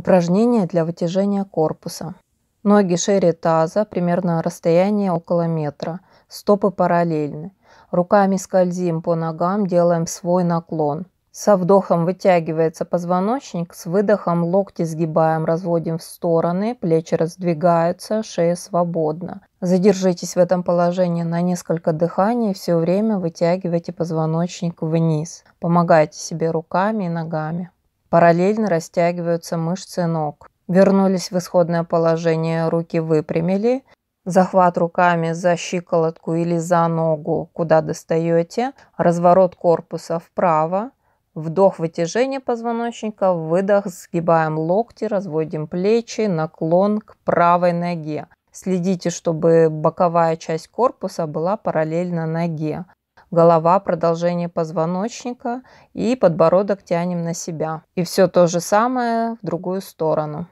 Упражнение для вытяжения корпуса. Ноги шире таза, примерно расстояние около метра. Стопы параллельны. Руками скользим по ногам, делаем свой наклон. Со вдохом вытягивается позвоночник, с выдохом локти сгибаем, разводим в стороны, плечи раздвигаются, шея свободна. Задержитесь в этом положении на несколько дыханий, все время вытягивайте позвоночник вниз. Помогайте себе руками и ногами. Параллельно растягиваются мышцы ног. Вернулись в исходное положение, руки выпрямили. Захват руками за щиколотку или за ногу, куда достаете. Разворот корпуса вправо. Вдох вытяжение позвоночника, выдох, сгибаем локти, разводим плечи, наклон к правой ноге. Следите, чтобы боковая часть корпуса была параллельно ноге голова продолжение позвоночника и подбородок тянем на себя. И все то же самое в другую сторону.